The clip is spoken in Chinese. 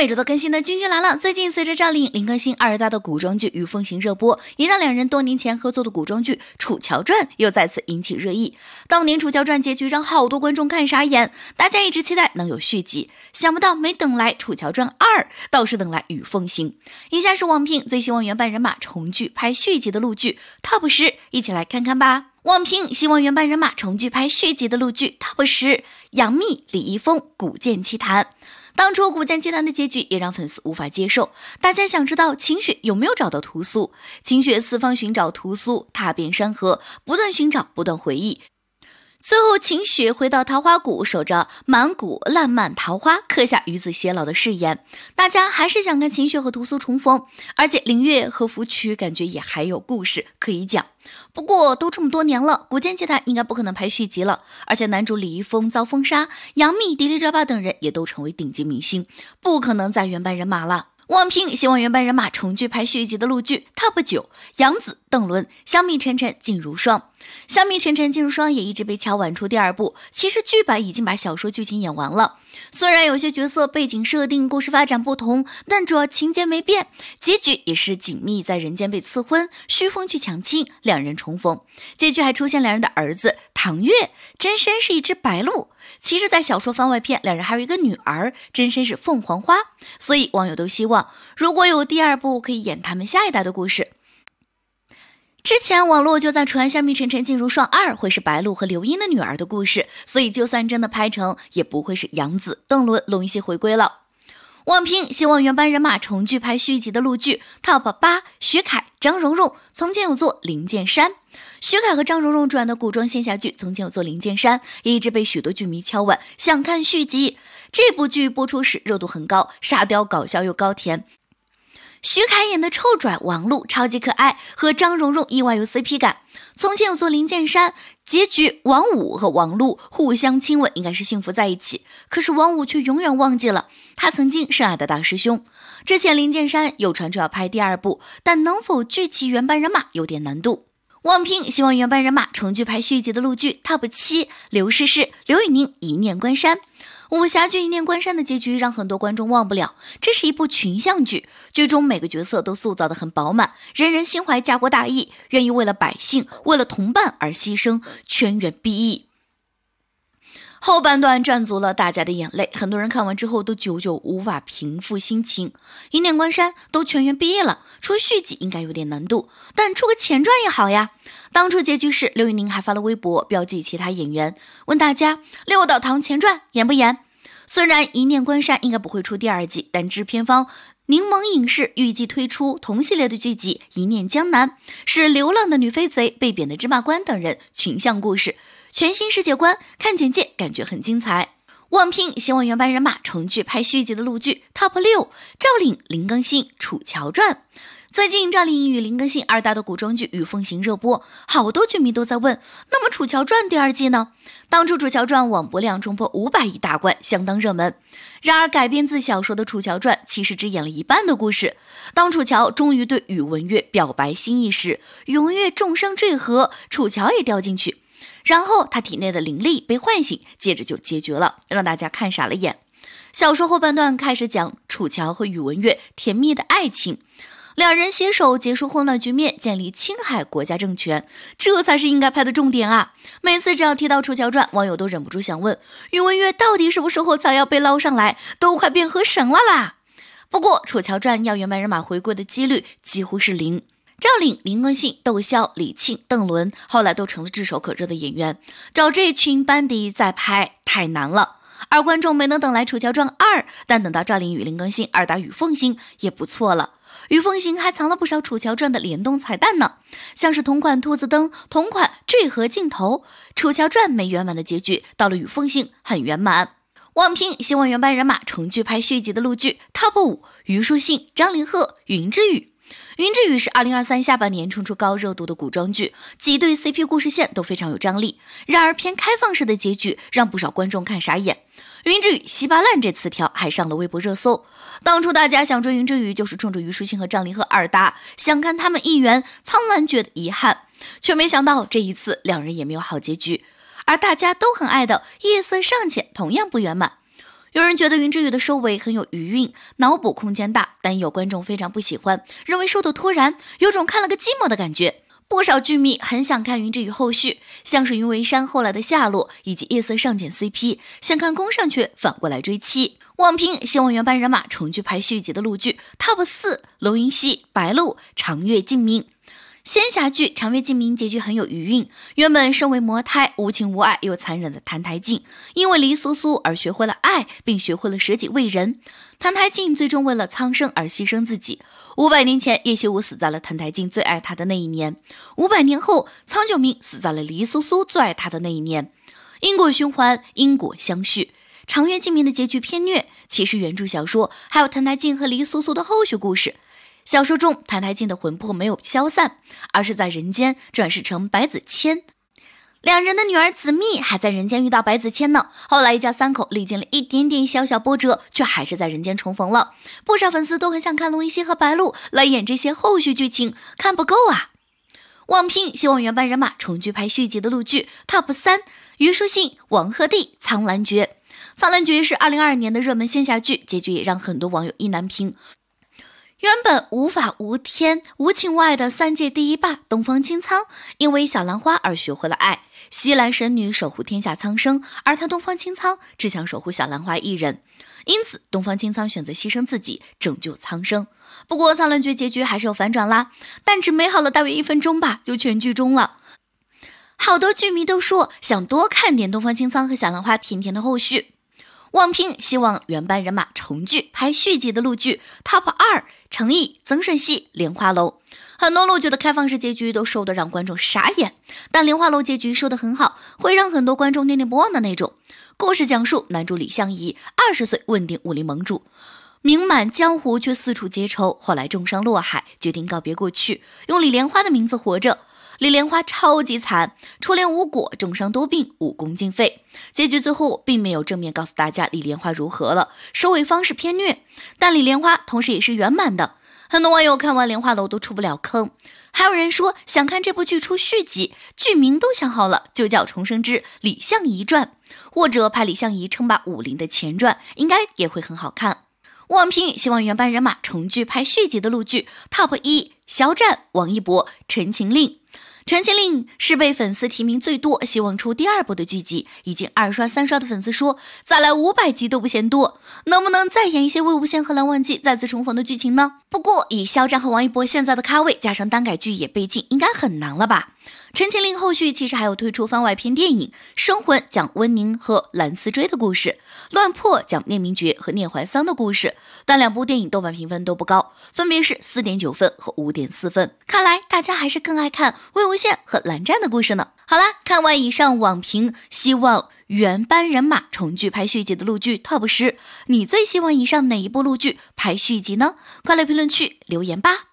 每周都更新的君君来了。最近随着赵丽颖、林更新二搭的古装剧《与风行》热播，也让两人多年前合作的古装剧《楚乔传》又再次引起热议。当年《楚乔传》结局让好多观众看傻眼，大家一直期待能有续集，想不到没等来《楚乔传二》，倒是等来《与风行》。以下是网评最希望原班人马重聚拍续集的陆剧 TOP 十，一起来看看吧。网评希望原班人马重聚拍续集的陆剧 TOP 十：杨幂、李易峰《古剑奇谭》。当初古剑奇谭的结局也让粉丝无法接受。大家想知道晴雪有没有找到屠苏？晴雪四方寻找屠苏，踏遍山河，不断寻找，不断回忆。最后，秦雪回到桃花谷，守着满谷烂漫桃花，刻下与子偕老的誓言。大家还是想看秦雪和屠苏重逢，而且林月和芙蕖感觉也还有故事可以讲。不过，都这么多年了，《古剑奇谭》应该不可能拍续集了。而且，男主李易峰遭封杀，杨幂、迪丽热巴等人也都成为顶级明星，不可能再原班人马了。网评希望原班人马重聚拍续集的陆剧，Top 九》，杨紫、邓伦、香蜜沉沉烬如霜，香蜜沉沉烬如霜也一直被敲晚出第二部。其实剧版已经把小说剧情演完了，虽然有些角色背景设定、故事发展不同，但主要情节没变，结局也是锦觅在人间被赐婚，旭风去抢亲，两人重逢，结局还出现两人的儿子唐月真身是一只白鹿。其实，在小说番外篇，两人还有一个女儿，真身是凤凰花，所以网友都希望。如果有第二部，可以演他们下一代的故事。之前网络就在传，香蜜沉沉烬如霜二会是白鹿和刘英的女儿的故事，所以就算真的拍成，也不会是杨紫、邓伦、龙一些回归了。网评希望原班人马重聚拍续集的陆剧 TOP 八：徐凯、张蓉蓉。从前有座灵剑山，徐凯和张蓉蓉演的古装仙侠剧《从前有座灵剑山》一直被许多剧迷敲问想看续集。这部剧播出时热度很高，沙雕搞笑又高甜。徐凯演的臭拽王璐超级可爱，和张蓉蓉意外有 CP 感。从前有座灵剑山。结局，王五和王璐互相亲吻，应该是幸福在一起。可是王五却永远忘记了他曾经深爱的大师兄。之前《林剑山》有传出要拍第二部，但能否聚齐原班人马有点难度。网平希望原班人马重聚拍续集的陆剧，Top 七》，刘诗诗、刘宇宁，一念关山。武侠剧《一念关山》的结局让很多观众忘不了。这是一部群像剧，剧中每个角色都塑造得很饱满，人人心怀家国大义，愿意为了百姓、为了同伴而牺牲，全员必意。后半段赚足了大家的眼泪，很多人看完之后都久久无法平复心情。一念关山都全员毕业了，出续集应该有点难度，但出个前传也好呀。当初结局是刘宇宁还发了微博标记其他演员，问大家六道堂前传演不演？虽然一念关山应该不会出第二季，但制片方。柠檬影视预计推出同系列的剧集《一念江南》，是流浪的女飞贼、被贬的芝麻官等人群像故事，全新世界观。看简介感觉很精彩。网评希望原班人马重聚拍续集的路剧 TOP 六：赵岭、林更新、楚乔传。最近，赵丽颖与林更新二搭的古装剧《雨风行》热播，好多剧迷都在问：那么《楚乔传》第二季呢？当初《楚乔传》网播量冲破五百亿大关，相当热门。然而，改编自小说的《楚乔传》其实只演了一半的故事。当楚乔终于对宇文玥表白心意时，宇文玥重伤坠河，楚乔也掉进去，然后他体内的灵力被唤醒，接着就解决了，让大家看傻了眼。小说后半段开始讲楚乔和宇文玥甜蜜的爱情。两人携手结束混乱局面，建立青海国家政权，这才是应该拍的重点啊！每次只要提到《楚乔传》，网友都忍不住想问：宇文玥到底什么时候才要被捞上来？都快变河神了啦！不过《楚乔传》要原班人马回归的几率几乎是零。赵丽、林更新、窦骁、李沁、邓伦后来都成了炙手可热的演员，找这群班底再拍太难了。而观众没能等来《楚乔传》二，但等到赵丽与林更新二搭与凤心也不错了。于凤行还藏了不少《楚乔传》的联动彩蛋呢，像是同款兔子灯、同款坠合镜头。《楚乔传》没圆满的结局，到了于凤行很圆满。网评希望原班人马重聚拍续集的陆剧 TOP 五：虞书欣、张凌赫、云之羽。《云之羽》是二零二三下半年冲出高热度的古装剧，几对 CP 故事线都非常有张力。然而偏开放式的结局让不少观众看傻眼，《云之羽》稀巴烂这词条还上了微博热搜。当初大家想追《云之羽》，就是冲着虞书欣和张凌赫二搭，想看他们一圆苍兰诀的遗憾，却没想到这一次两人也没有好结局。而大家都很爱的《夜色尚浅》同样不圆满。有人觉得云之羽的收尾很有余韵，脑补空间大，但有观众非常不喜欢，认为收的突然，有种看了个寂寞的感觉。不少剧迷很想看云之羽后续，像是云为山后来的下落，以及夜色上简 CP，想看攻上去反过来追妻。网评希望原班人马重聚拍续集的陆剧 TOP 四：罗云熙、白鹿、长月烬明。仙侠剧《长月烬明》结局很有余韵。原本身为魔胎、无情无爱又残忍的澹台烬，因为黎苏苏而学会了爱，并学会了舍己为人。澹台烬最终为了苍生而牺牲自己。五百年前，叶修武死在了澹台烬最爱他的那一年；五百年后，苍九明死在了黎苏苏最爱他的那一年。因果循环，因果相续。《长月烬明》的结局偏虐，其实原著小说还有澹台烬和黎苏苏的后续故事。小说中，谭台静的魂魄没有消散，而是在人间转世成白子谦。两人的女儿子密还在人间遇到白子谦呢。后来，一家三口历经了一点点小小波折，却还是在人间重逢了。不少粉丝都很想看龙一熙和白鹿来演这些后续剧情，看不够啊！网评希望原班人马重聚拍续集的陆剧 top 三：虞书欣、王鹤棣、苍兰诀。苍兰诀是二零二二年的热门仙侠剧，结局也让很多网友意难平。原本无法无天、无情无爱的三界第一霸东方青苍，因为小兰花而学会了爱。西兰神女守护天下苍生，而他东方青苍只想守护小兰花一人，因此东方青苍选择牺牲自己拯救苍生。不过苍兰诀结局还是有反转啦，但只美好了大约一分钟吧，就全剧终了。好多剧迷都说想多看点东方青苍和小兰花甜甜的后续。网评希望原班人马重聚拍续集的陆剧 TOP 二，成毅、曾舜晞、莲花楼。很多陆剧的开放式结局都收的让观众傻眼，但莲花楼结局收的很好，会让很多观众念念不忘的那种。故事讲述男主李相夷二十岁问鼎武林盟主，名满江湖却四处结仇，后来重伤落海，决定告别过去，用李莲花的名字活着。李莲花超级惨，初恋无果，重伤多病，武功尽废。结局最后并没有正面告诉大家李莲花如何了，收尾方式偏虐。但李莲花同时也是圆满的。很多网友看完莲花楼都出不了坑，还有人说想看这部剧出续集，剧名都想好了，就叫《重生之李相夷传》，或者拍李相夷称霸武林的前传，应该也会很好看。网评希望原班人马重聚拍续集的路剧，Top 一：肖战、王一博、陈情令。《陈情令》是被粉丝提名最多、希望出第二部的剧集，已经二刷三刷的粉丝说，再来五百集都不嫌多。能不能再演一些魏无羡和蓝忘机再次重逢的剧情呢？不过以肖战和王一博现在的咖位，加上耽改剧也被禁，应该很难了吧？陈情令后续其实还有推出番外篇电影《生魂》，讲温宁和蓝思追的故事；《乱破》讲聂明玦和聂怀桑的故事。但两部电影豆瓣评分都不高，分别是四点九分和五点四分。看来大家还是更爱看魏无羡和蓝湛的故事呢。好啦，看完以上网评，希望原班人马重聚拍续集的陆剧 TOP 十，你最希望以上哪一部陆剧拍续集呢？快来评论区留言吧！